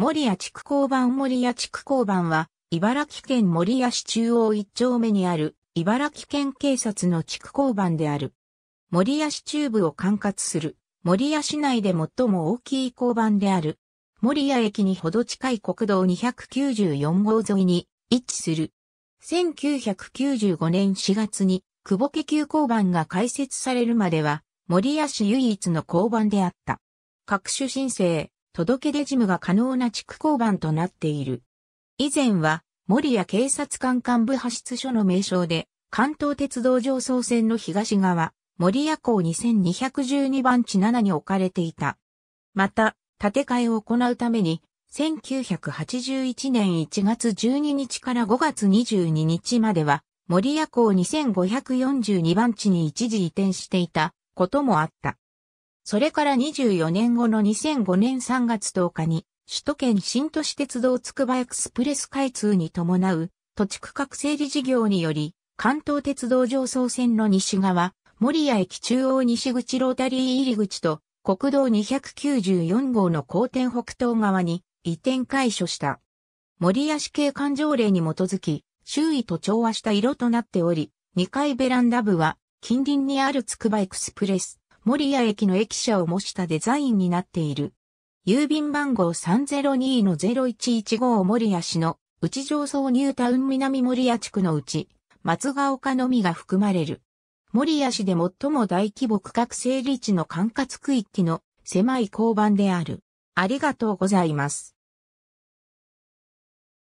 森谷地区交番森谷地区交番は、茨城県森谷市中央一丁目にある、茨城県警察の地区交番である。森谷市中部を管轄する、森谷市内で最も大きい交番である。森谷駅にほど近い国道294号沿いに位置する。1995年4月に、久保家急交番が開設されるまでは、森谷市唯一の交番であった。各種申請、届け出事務が可能な地区交番となっている。以前は、森谷警察官幹部派出所の名称で、関東鉄道上層線の東側、森谷港2212番地7に置かれていた。また、建て替えを行うために、1981年1月12日から5月22日までは、森谷港2542番地に一時移転していたこともあった。それから24年後の2005年3月10日に、首都圏新都市鉄道つくばエクスプレス開通に伴う、土地区画整理事業により、関東鉄道上層線の西側、守谷駅中央西口ロータリー入り口と、国道294号の高天北東側に移転開所した。森谷市景観条例に基づき、周囲と調和した色となっており、2階ベランダ部は近隣にあるつくばエクスプレス、守谷駅の駅舎を模したデザインになっている。郵便番号302-0115を守谷市の内上層ニュータウン南守谷地区のうち、松ヶ丘のみが含まれる。守谷市で最も大規模区画整理地の管轄区域の狭い交番である。ありがとうございます。